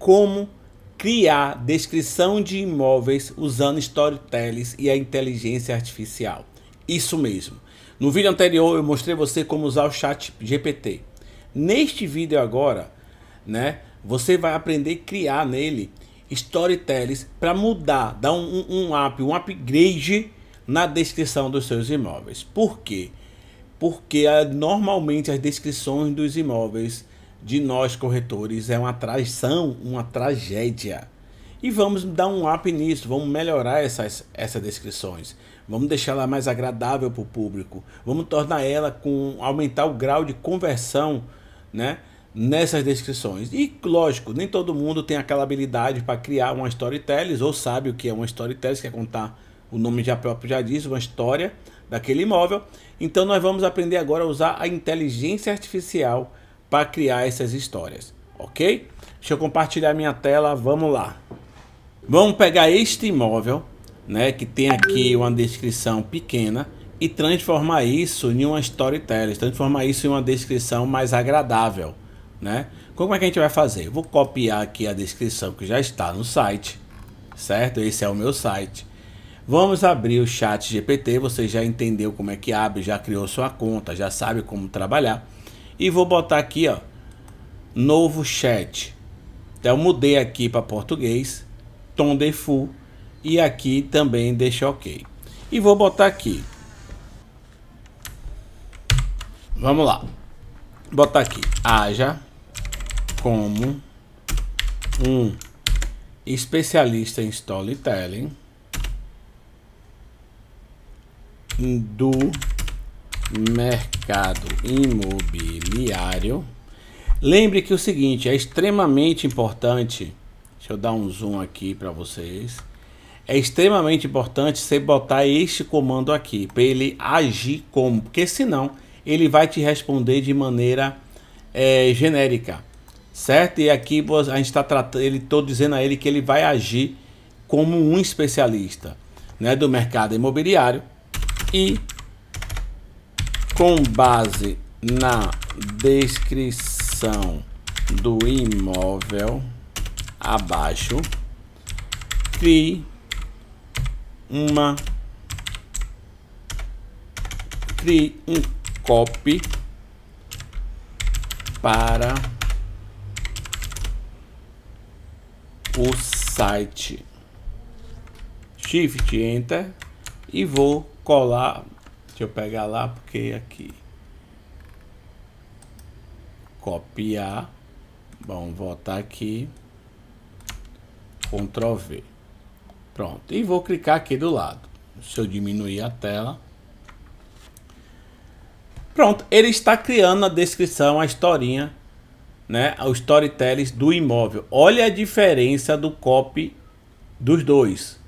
como criar descrição de imóveis usando storytelling e a inteligência artificial. Isso mesmo. No vídeo anterior eu mostrei você como usar o chat GPT. Neste vídeo agora, né, você vai aprender a criar nele storytelling para mudar, dar um, um, um up, um upgrade na descrição dos seus imóveis. Por quê? Porque é, normalmente as descrições dos imóveis de nós corretores. É uma traição, uma tragédia. E vamos dar um up nisso, vamos melhorar essas, essas descrições. Vamos deixar ela mais agradável para o público. Vamos tornar ela com aumentar o grau de conversão, né? nessas descrições. E lógico, nem todo mundo tem aquela habilidade para criar uma storytelling ou sabe o que é uma storytelling, que é contar, o nome já próprio já diz, uma história daquele imóvel. Então nós vamos aprender agora a usar a inteligência artificial para criar essas histórias, ok? Deixa eu compartilhar minha tela, vamos lá. Vamos pegar este imóvel, né, que tem aqui uma descrição pequena e transformar isso em uma storytelling, transformar isso em uma descrição mais agradável, né? Como é que a gente vai fazer? vou copiar aqui a descrição que já está no site, certo? Esse é o meu site. Vamos abrir o chat GPT, você já entendeu como é que abre, já criou sua conta, já sabe como trabalhar e vou botar aqui, ó, novo chat. Então mudei aqui para português, tom de full e aqui também deixa OK. E vou botar aqui. Vamos lá. Botar aqui haja como um especialista em storytelling do mercado imobiliário. Lembre que o seguinte é extremamente importante. Deixa eu dar um zoom aqui para vocês. É extremamente importante você botar este comando aqui para ele agir como, porque senão ele vai te responder de maneira é, genérica, certo? E aqui a gente está tratando, ele tô dizendo a ele que ele vai agir como um especialista, né, do mercado imobiliário e com base na descrição do imóvel abaixo, crie uma crie um copy para o site Shift Enter e vou colar Deixa eu pegar lá, porque aqui. Copiar. vamos voltar aqui. Ctrl V. Pronto. E vou clicar aqui do lado. Se eu diminuir a tela. Pronto. Ele está criando a descrição, a historinha, né? O storytelling do imóvel. Olha a diferença do copy dos dois.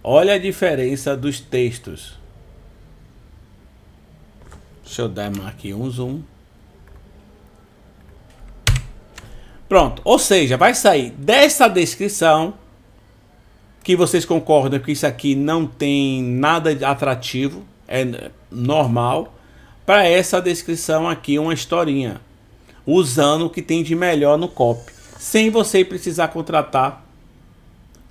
Olha a diferença dos textos. Deixa eu dar aqui um zoom. Pronto, ou seja, vai sair dessa descrição que vocês concordam que isso aqui não tem nada atrativo, é normal, para essa descrição aqui uma historinha, usando o que tem de melhor no copy, sem você precisar contratar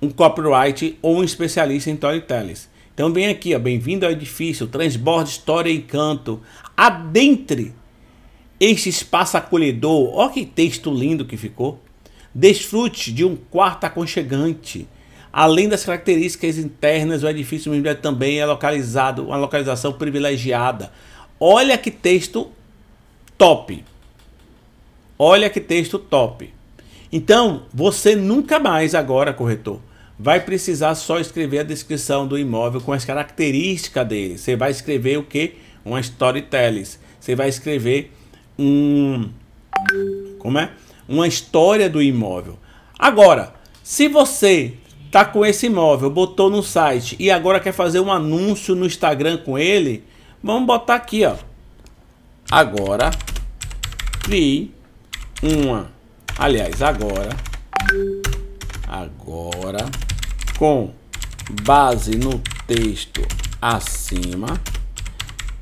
um copyright ou um especialista em storytelling. Também então, aqui, bem-vindo ao edifício, transborde história e encanto. Adentre este espaço acolhedor. Olha que texto lindo que ficou. Desfrute de um quarto aconchegante. Além das características internas, o edifício é também é localizado, uma localização privilegiada. Olha que texto top. Olha que texto top. Então, você nunca mais agora, corretor, vai precisar só escrever a descrição do imóvel com as características dele. Você vai escrever o que? Uma storytelling. Você vai escrever um como é? Uma história do imóvel. Agora, se você tá com esse imóvel, botou no site e agora quer fazer um anúncio no Instagram com ele, vamos botar aqui, ó. Agora crie uma. Aliás, agora agora com base no texto acima,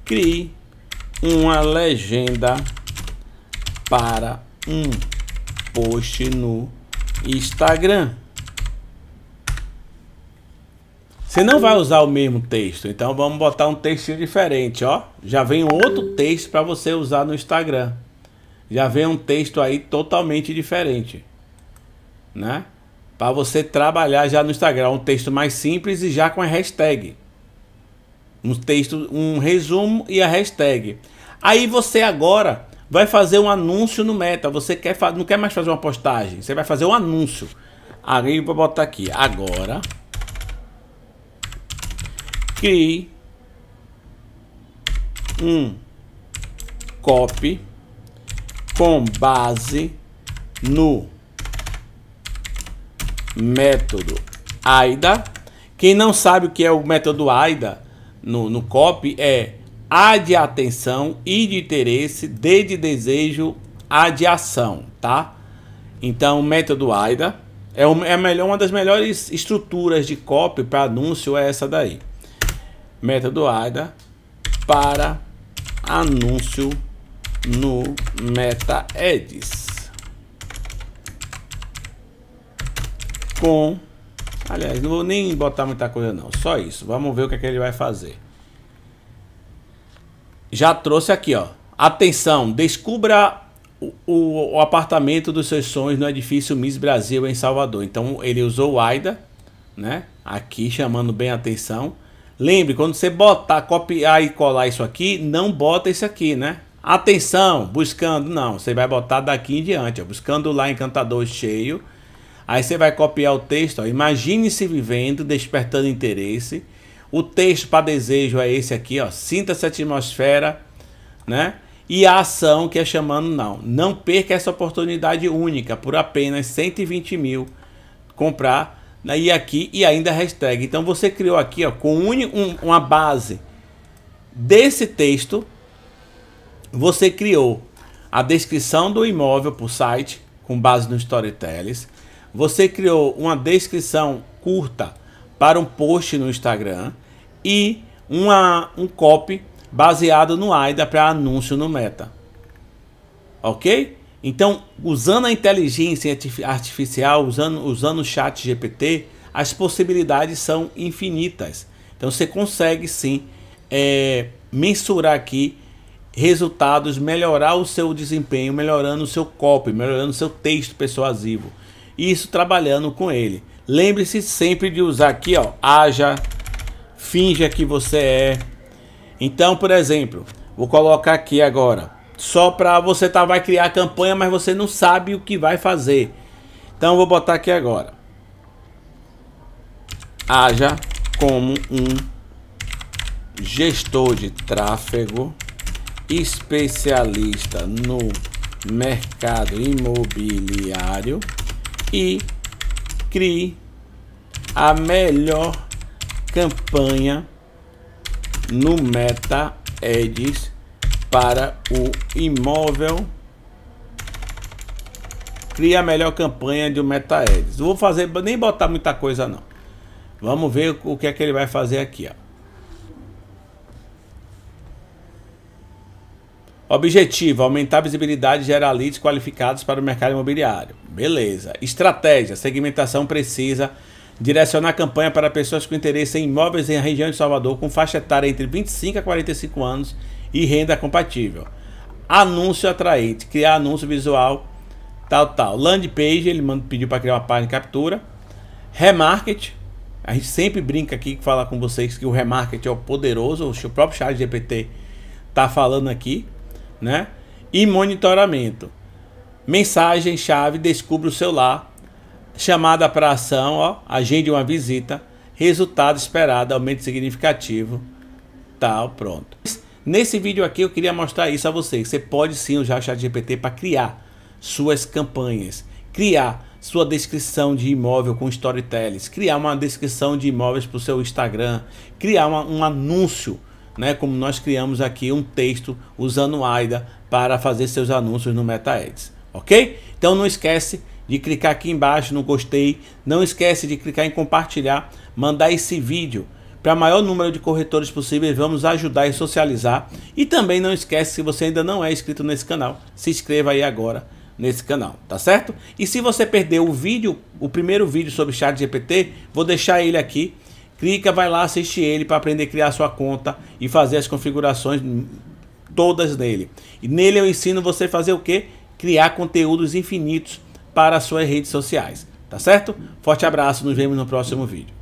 crie uma legenda para um post no Instagram. Você não vai usar o mesmo texto, então vamos botar um textinho diferente, ó. Já vem outro texto para você usar no Instagram. Já vem um texto aí totalmente diferente, né? para você trabalhar já no Instagram. Um texto mais simples e já com a hashtag. Um texto, um resumo e a hashtag. Aí você agora vai fazer um anúncio no Meta. Você quer não quer mais fazer uma postagem, você vai fazer um anúncio. Aí vou botar aqui agora. Crie um copy com base no método AIDA. Quem não sabe o que é o método AIDA no, no COP é A de atenção, I de interesse, D de desejo, A de ação, tá? Então, é o método AIDA é, um, é melhor, uma das melhores estruturas de COP para anúncio é essa daí. Método AIDA para anúncio no Ads. com... Aliás, não vou nem botar muita coisa não, só isso. Vamos ver o que, é que ele vai fazer. Já trouxe aqui, ó. Atenção, descubra o, o, o, apartamento dos seus sonhos no edifício Miss Brasil em Salvador. Então ele usou o AIDA, né? Aqui chamando bem a atenção. Lembre, quando você botar, copiar e colar isso aqui, não bota isso aqui, né? Atenção, buscando, não. Você vai botar daqui em diante, ó, buscando lá encantador cheio Aí você vai copiar o texto, ó. Imagine-se vivendo, despertando interesse. O texto para desejo é esse aqui, ó. Sinta-se atmosfera, né? E a ação que é chamando não. Não perca essa oportunidade única por apenas 120 mil comprar né? e aqui e ainda hashtag. Então você criou aqui, ó, com um, um, uma base desse texto, você criou a descrição do imóvel por site com base no Storyteles você criou uma descrição curta para um post no Instagram e uma, um copy baseado no AIDA para anúncio no Meta. Ok? Então, usando a inteligência artificial, usando, usando o chat GPT, as possibilidades são infinitas. Então, você consegue sim é, mensurar aqui resultados, melhorar o seu desempenho, melhorando o seu copy, melhorando o seu texto persuasivo isso trabalhando com ele. Lembre-se sempre de usar aqui, ó, haja, finja que você é. Então, por exemplo, vou colocar aqui agora, só para você tá vai criar a campanha, mas você não sabe o que vai fazer. Então vou botar aqui agora. Haja como um gestor de tráfego especialista no mercado imobiliário e crie a melhor campanha no Meta Ads para o imóvel. Crie a melhor campanha do Meta Ads. Não vou fazer nem botar muita coisa não. Vamos ver o que é que ele vai fazer aqui, ó. Objetivo: aumentar a visibilidade e gerar leads qualificados para o mercado imobiliário. Beleza. Estratégia: segmentação precisa. Direcionar a campanha para pessoas com interesse em imóveis em região de Salvador com faixa etária entre 25 a 45 anos e renda compatível. Anúncio atraente: criar anúncio visual, tal, tal. Land page: ele pediu para criar uma página de captura. Remarket: a gente sempre brinca aqui, fala com vocês que o remarket é o poderoso, o próprio chat GPT está falando aqui né? E monitoramento. Mensagem-chave: descubra o celular, Chamada para ação: ó, agende uma visita. Resultado esperado: aumento significativo. Tal, pronto. Nesse vídeo aqui eu queria mostrar isso a você. Você pode sim usar o ChatGPT para criar suas campanhas, criar sua descrição de imóvel com storytellers, criar uma descrição de imóveis para o seu Instagram, criar uma, um anúncio né, como nós criamos aqui um texto usando o AIDA para fazer seus anúncios no MetaAds, ok? Então não esquece de clicar aqui embaixo no gostei, não esquece de clicar em compartilhar, mandar esse vídeo para o maior número de corretores possíveis, vamos ajudar e socializar. E também não esquece, se você ainda não é inscrito nesse canal, se inscreva aí agora nesse canal, tá certo? E se você perdeu o vídeo, o primeiro vídeo sobre chat GPT, vou deixar ele aqui clica, vai lá, assiste ele para aprender a criar sua conta e fazer as configurações todas nele. E nele eu ensino você fazer o que? Criar conteúdos infinitos para as suas redes sociais. Tá certo? Forte abraço, nos vemos no próximo vídeo.